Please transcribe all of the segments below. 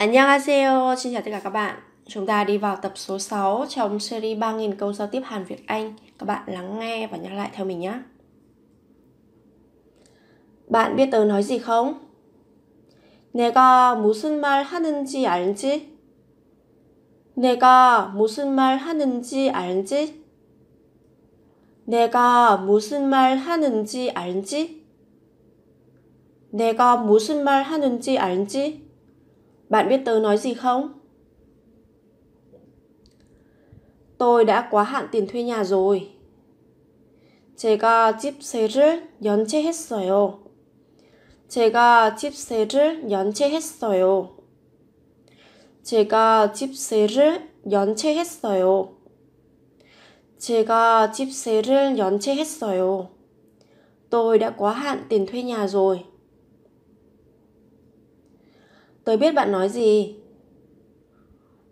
안녕하세요. Xin chào tất cả các bạn. Chúng ta đi vào tập số 6 trong series 3.000 câu giao tiếp Hàn Việt Anh. Các bạn lắng nghe và nhắc lại theo mình nhé. Bạn biết tớ nói gì không? 내가 무슨 말 하는지 알지? 내가 무슨 말 하는지 알지? 내가 무슨 말 하는지 알지? 내가 무슨 말 하는지 알지? Bạn biết tớ nói gì không? Tôi đã quá hạn tiền thuê nhà rồi. 제가 집세를 연체했어요. 제가 집세를 연체했어요. 제가 집세를 연체했어요. 제가 집세를 연체했어요. Tôi đã quá hạn tiền thuê nhà rồi. t ô biết bạn nói gì.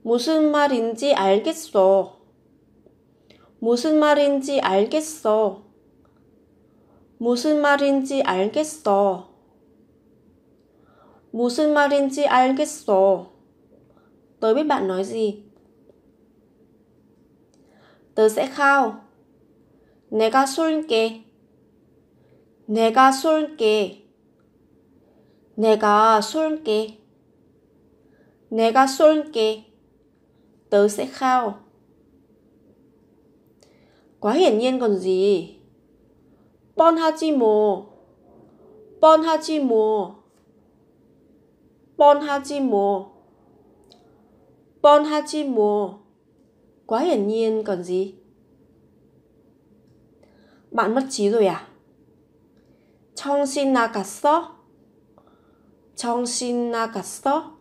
무슨 말인지 알겠어. 무슨 말인지 알겠어. 무슨 말인지 알겠어. 무슨 말인지 알겠어. t ô biết bạn nói gì. Tớ sẽ khao. 내가 쏠게. 내가 쏠게. 내가 쏠게. 내가 쏠게. Tớ sẽ khao. Quá hiển nhiên còn gì. 뻔하지 뭐. 뻔하지 뭐. 뻔하지 뭐. 뻔하지 뭐. Quá hiển nhiên còn gì. Bạn mất trí rồi à? 정신 나갔어? 정신 나갔어?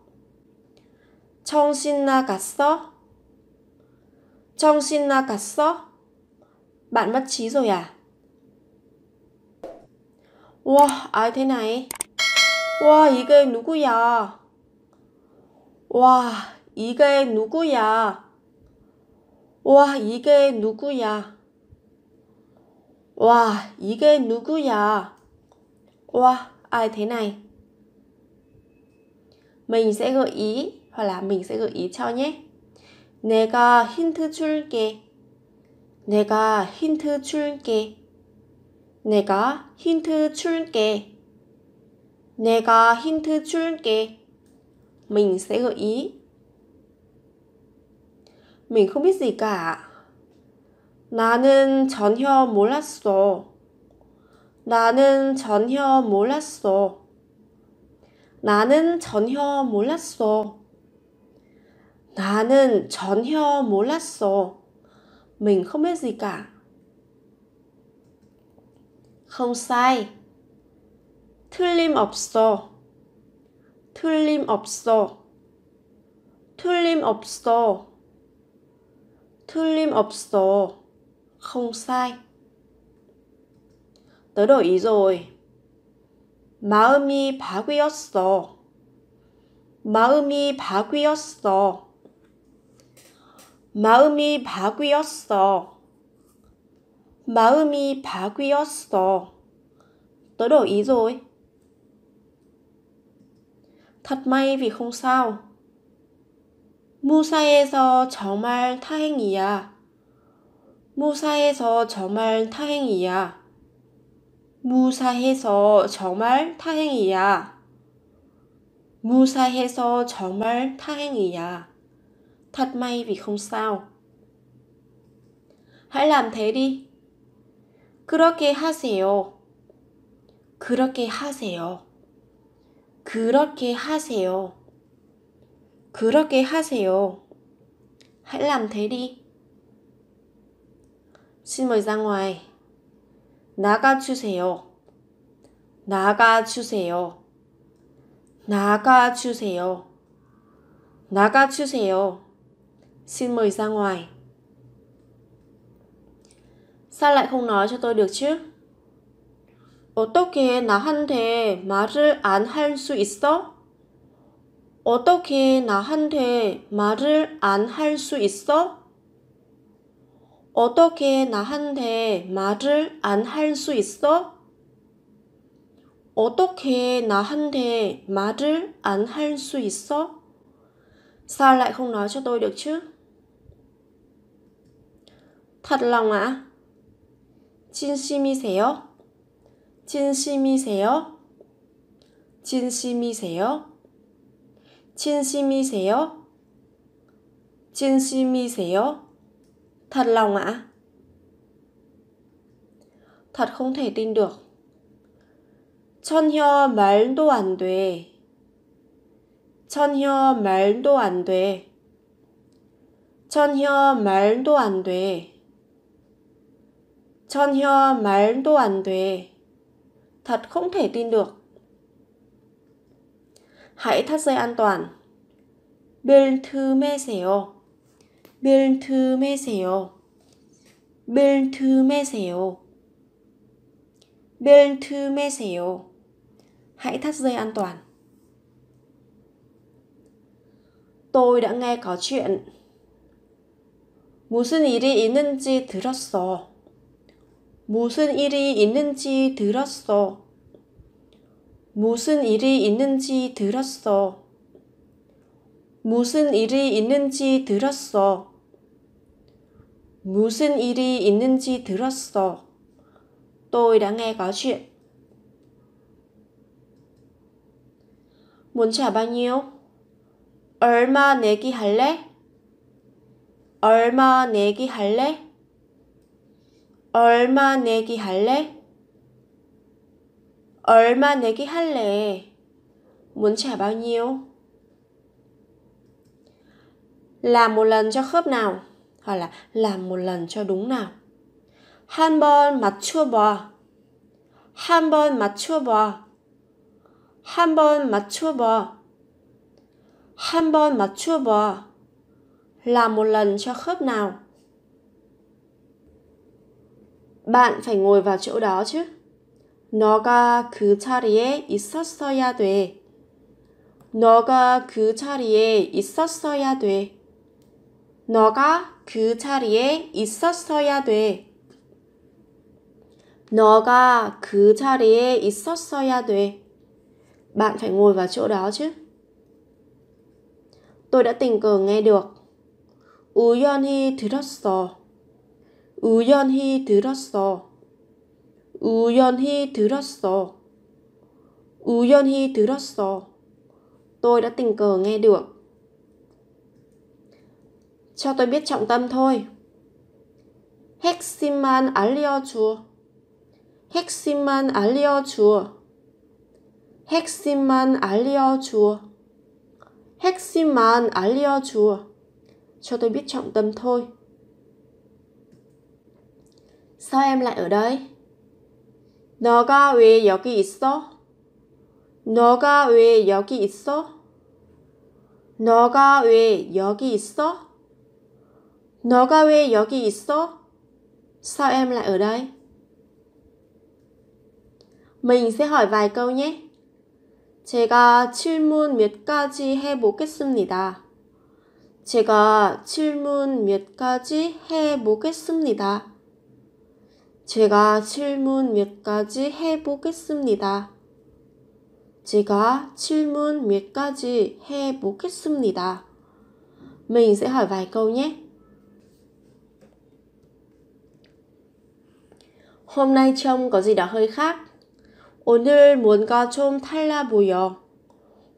정신 나갔어? 정신 나갔어? Bạn mất trí rồi à? Wow, ai thế này? Wow, 이게 누구야? Wow, 이게 누구야? Wow, 이게 누구야? Wow, 이게 누구야? Wow, ai thế này? Mình sẽ gợi ý hoặc là mình sẽ gợi ý cho nhé. 내가 힌트 줄게. 내가 힌트 줄게. 내가 힌트 줄게. 내가 힌트 줄게. Mình sẽ gợi ý. Mình không biết gì cả. 나는 전혀 몰랐어. 나는 전혀 몰랐어. 나는 전혀 몰랐어. 나는 전혀 몰랐어. Mình không biết gì cả. Không sai. 틀림없어. 틀림없어. 틀림없어. 틀림없어. Không sai. Tớ đổi ý rồi. 마음이 바귀었어. 마음이 바귀었어. 마음이 바뀌었어 마음이 바귀었어. Tớ đổi ý rồi. Thật may vì k h ô n 무사해서 정말 다행이야. 무사해서 정말 다행이야. 무사해서 정말 다행이야. 무사해서 정말 다행이야. Thật may vì không sao. Hãy làm thế đi. 그렇게 하세요. 그렇게 하세요. 그렇게 하세요. 그렇게 하세요. Hãy làm thế đi. Xin mời ra ngoài. 나가주세요. 나가주세요. 나가주세요. 나가주세요. Xin mời ra ngoài. Sao lại không nói cho tôi được chứ? 어떻게 나한테 말을 안 할 수 있어? 어떻게 나한테 말을 안 할 수 있어? 어떻게 나한테 말을 안 할 수 있어? 어떻게 나한테 말을 안 할 수 있어? Sao lại không nói cho tôi được chứ? 탈랑아 진심이세요? 진심이세요? 진심이세요? 진심이세요? 진심이세요? 탈랑 아 t lòng h ậ t không thể tin được. 천혀 말도 안 돼. 천혀 말도 안 돼. 천혀 말도 안 돼. 전혀 말도 안 돼. Thật không thể tin được. Hãy thắt dây an toàn. 빌트매세요. 빌트매세요. 빌트매세요. 빌트매세요. Hãy thắt dây an toàn. Tôi đã nghe có chuyện. 무슨 일이 있는지 들었어. 무슨 일이 있는지 들었어. 무슨 일이 있는지 들었어. 무슨 일이 있는지 들었어. 무슨 일이 있는지 들었어. tôi 뭔지 아방이요? 얼마 내기 할래? 얼마 내기 할래? 얼마 내기 할래? 얼마 내기 할래? Muốn trả bao Làm một lần cho khớp nào? Hoặc là làm một lần cho đúng nào? 한번 맞춰봐. 한번 맞춰봐. 한번 맞춰봐. 한번 맞춰봐. Làm một lần cho khớp nào? bạn phải ngồi vào chỗ đó chứ. 너가 그 자리에 있었어야 돼. 너가 그 자리에 있었어야 돼. 너가 그 자리에 있었어야 돼. 너가 그 자리에 있었어야 돼. Bạn phải ngồi vào chỗ đó chứ. Tôi đã tình cờ nghe được. 우연히 들었어. 우연히 들었어. 우연히 들었어. 우연히 들었어. Tôi đã tình cờ nghe được. Cho tôi biết trọng tâm thôi. 핵심만 알려줘. 핵심만 알려줘. 핵심만 알려줘. 핵심만 알려줘. Cho tôi biết trọng tâm thôi. Sao em lại ở đây? 너가 왜 여기 있어? 너가 왜 여기 있어? 너가 왜 여기 있어? 너가 왜 여기 있어? Sao em lại ở đây? Mình sẽ hỏi vài câu nhé. 제가 질문 몇 가지 해보겠습니다. 제가 질문 몇 가지 해보겠습니다. 제가 질문 몇 가지 해보겠습니다. 제가 질문 몇 가지 해보겠습니다. Mình sẽ hỏi vài câu nhé. Hôm nay trông có gì đó hơi khác. 오늘 뭔가 좀 달라 보여.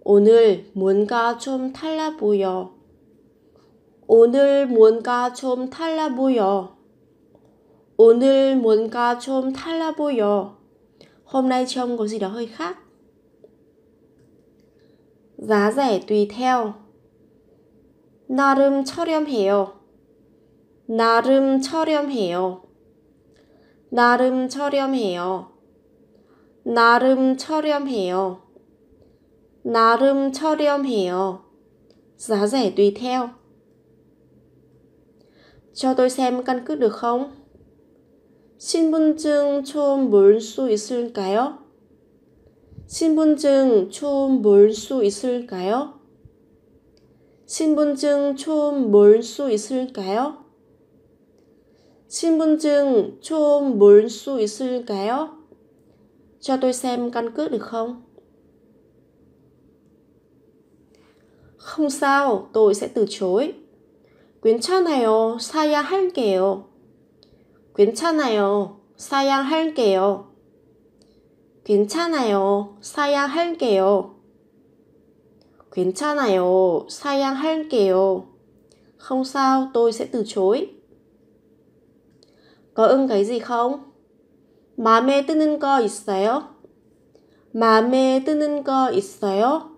오늘 뭔가 좀 달라 보여. 오늘 뭔가 좀 달라 보여. 오늘 뭔가 좀 달라 보여. Hôm nay trông có gì đó hơi khác. Giá rẻ tùy theo. 나름 저렴해요. 나름 저렴해요. 나름 저렴해요. 나름 저렴해요. 나름 저렴해요. Giá rẻ tùy theo. Cho tôi xem căn cước được không? 신분증 좀 볼 수 있을까요? 신분증 좀 볼 수 있을까요? 신분증 좀 볼 수 있을까요? 신분증 좀볼수 있을까요? Cho tôi xem căn cước được không? Không sao, tôi sẽ từ chối. 괜찮아요, 사야 할게요. 괜찮아요. 사양할게요. 괜찮아요. 사양할게요. 괜찮아요. 사양할게요. Không sao, tôi sẽ từ chối. Có ưng cái gì không? 마음에 뜨는 거 있어요? 마음에 뜨는 거 있어요?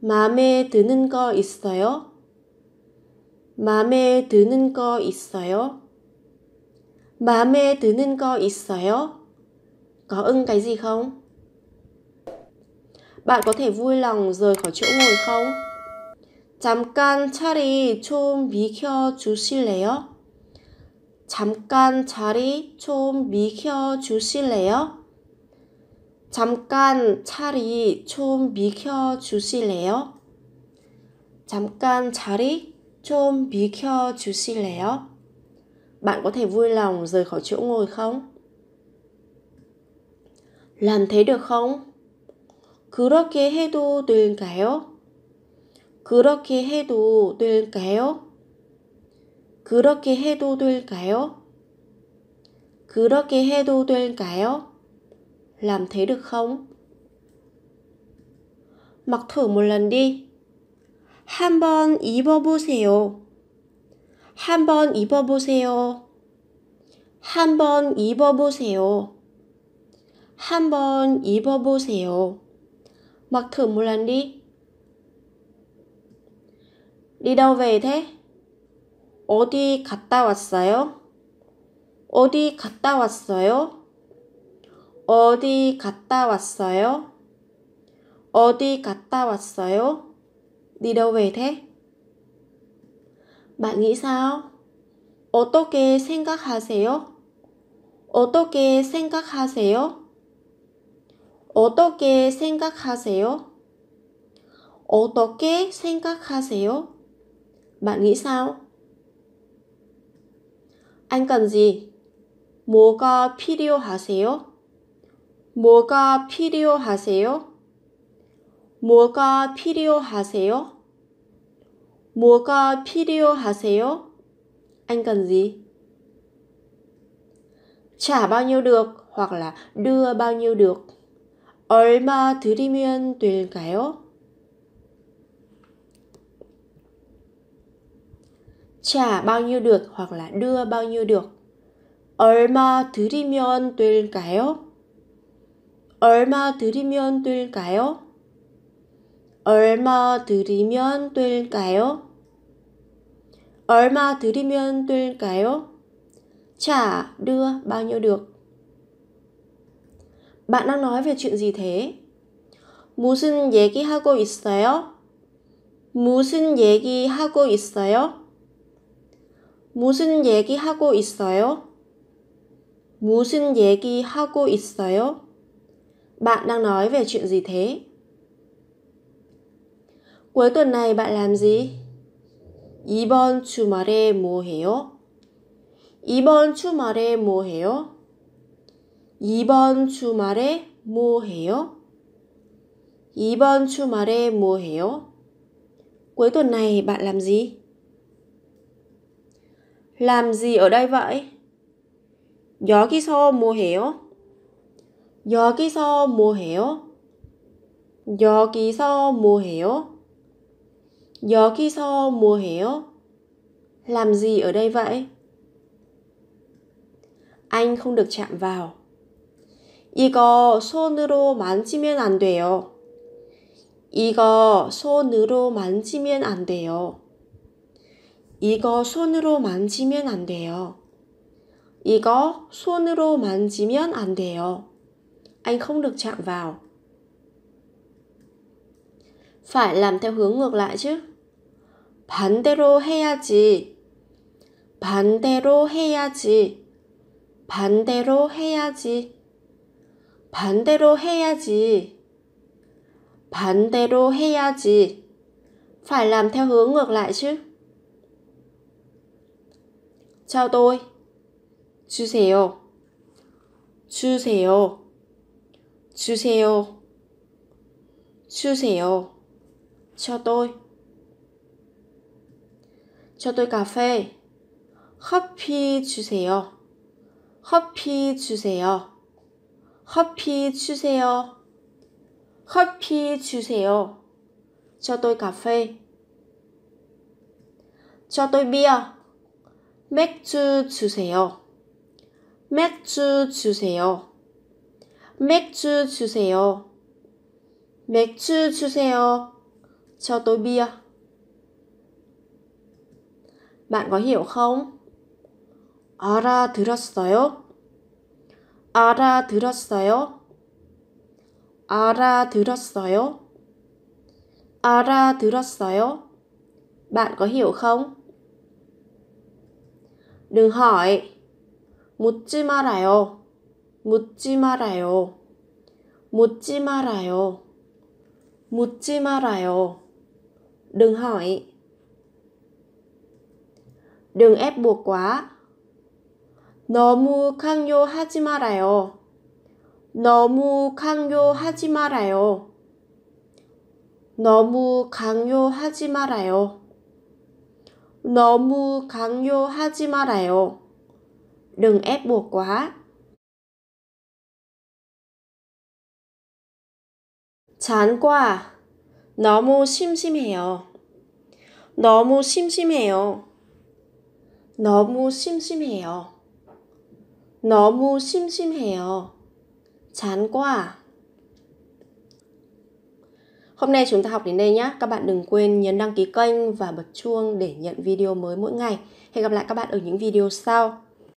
마음에 드는 거 있어요? 마음에 드는 거 있어요? 마음에 드는 거 있어요? Có ưng cái gì không? Bạn có thể vui lòng rời khỏi chỗ ngồi không? 잠깐 자리 좀 비켜 주실래요? 잠깐 자리 좀 비켜 주실래요? 잠깐 자리 좀 비켜 주실래요? 잠깐 자리 좀 비켜 주실래요? bạn có thể vui lòng rời khỏi chỗ ngồi không làm thế được không 그렇게 해도 될까요? 그렇게 해도 될까요? 그렇게 해도 될까요? 그렇게 해도 될까요? Làm thế được không? Mặc thử một lần đi. 한번 입어보세요. 한번 입어보세요. 한 번 입어보세요. 한 번 입어보세요. Mặc thử một lần đi. Đi đâu về thế? 어디 갔다 왔어요? 어디 갔다 왔어요? 어디 갔다 왔어요? 어디 갔다 왔어요? đ đâu về thế? bạn nghĩ sao? 어떻게 생각하세요? 어떻게 생각하세요? 어떻게 생각하세요? 어떻게 생각하세요? Bạn nghĩ sao? Anh cần gì? 뭐가 필요하세요? 뭐가 필요하세요? 뭐가 필요하세요? 뭐가 필요하세요? Anh cần gì? Trả bao nhiêu được hoặc là đưa bao nhiêu được. 얼마 드리면 될까요? trả bao nhiêu được hoặc là đưa bao nhiêu được. 얼마 드리면 될까요? 얼마 드리면 될까요? 얼마 드리면 될까요? 얼마 드리면 될까요? trả đưa bao nhiêu được? Bạn đang nói về chuyện gì thế? 무슨 얘기하고 있어요? 무슨 얘기하고 있어요? 무슨 얘기하고 있어요? 무슨 얘기하고 있어요? Bạn đang nói về chuyện gì thế? cuối tuần này bạn làm gì? 이번 주말에 뭐 해요? 이번 주말에 뭐 해요? 이번 주말에 뭐 해요? 이번 주말에 뭐 해요? Cuối tuần này bạn làm gì? Làm gì ở đây vậy? 여기서 뭐 해요? 여기서 뭐 해요? 여기서 뭐 해요? gió khi so mùa héo Làm gì ở đây vậy? Anh không được chạm vào. 이거 손으로 만지면 안 돼요. 이거 손으로 만지면 안 돼요. 이거 손으로 만지면 안 돼요. 이거 손으로 만지면 안 돼요. Anh không được chạm vào. Phải làm theo hướng ngược lại chứ. 반대로 해야지. 반대로 해야지. 반대로 해야지. 반대로 해야지. 반대로 해야지. Phải làm theo hướng ngược lại chứ. Cho tôi. 주세요. 주세요. 주세요. 주세요. Cho tôi. cho tôi cà phê. 커피 주세요. 커피 주세요. 커피 주세요. 커피 주세요. cho tôi cà phê. cho tôi bia. 맥주 주세요. 맥주 주세요. 맥주 주세요. 맥주 주세요. 저 h 비 t Bạn có hiểu không? 알아들었어요? 알아들었어요? 알아들었어요? 알아들었어요? Bạn có hiểu không? Đừng hỏi. 묻지 말아요. 묻지 말아요. 묻지 말아요. 묻지 말아요. Đừng hỏi. Đừng ép buộc quá. 너무 강요하지 말아요. 너무 강요하지 말아요. 너무 강요하지 말아요. 너무 강요하지 말아요. Đừng ép buộc quá. 잔과 너무 심심해요. 너무 심심해요. 너무 심심해요. 너무 심심해요. chán quá. Hôm nay chúng ta học đến đây nhé. Các bạn đừng quên nhấn đăng ký kênh và bật chuông để nhận video mới mỗi ngày. Hẹn gặp lại các bạn ở những video sau.